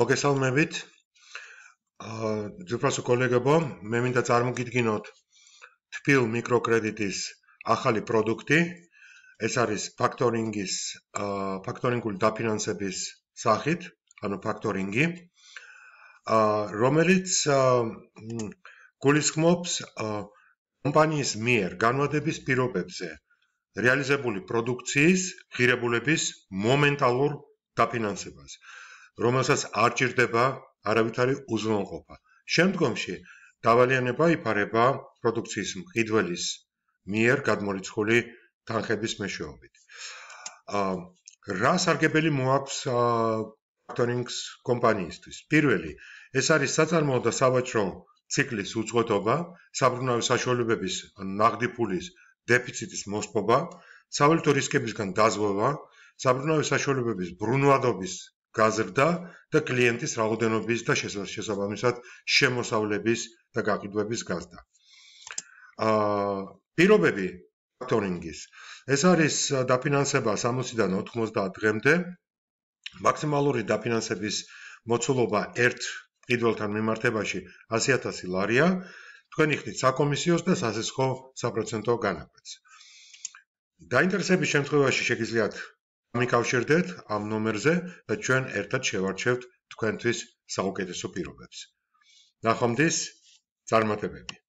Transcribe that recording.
მოგესალმებით. აა, უფროსო კოლეგებო, მე მინდა წარმოგიდგინოთ თბილ მიკროკრედიტის ახალი პროდუქტი. ეს არის ფაქტორინგის აა, ფაქტორინგული დაფინანსების სახით, ანუ ფაქტორინგი. აა, რომელიც აა გულისხმობს აა კომპანიის მიერ განვადების პირობებზე რეალიზებული პროდუქციის ღირებულების მომენტალურ დაფინანსებას. აა რომელსაც არ ჭირდება არავითარი უზრუნველყოფა. შემდგომში დავალიანება იფარება პროდუქციის მყიდველის მიერ გადმორიცხული თანხების მეშვეობით. აა რა სარგებელი მოაქვს ფაქტორინგს კომპანიისთვის? პირველი, ეს არის საწარმოო და სავაჭრო ციკლის უძღვეთობა, საბრუნავი საშუალებების ნაღდი ფულის დეფიციტის მოსპობა, სავალუტო რისკებისგან დაზღვევა, საბრუნავი საშუალებების ბრუნვადობის გაზრდა და კლიენტის რაოდენობის და შესაბამისად შემოსავლების და გაყიდვების გაზრდა. აა პირობები ფაქტორინგის. ეს არის დაფინანსება 60-დან 90 დღემდე. მაქსიმალური დაფინანსების მოცულობა 1 პირველთან მიმართებაში 100.000 ლარია. თქვენი ხდით საკომისიოს და სასესხო საპროცენტო განაკვეთს. დაინტერესების შემთხვევაში შეგიძლიათ მიკავშირდეთ ამ ნომერზე და ჩვენ ერთად შევარჩევთ თქვენთვის საუკეთესო პირობებს. ნახვამდის, წარმატებები.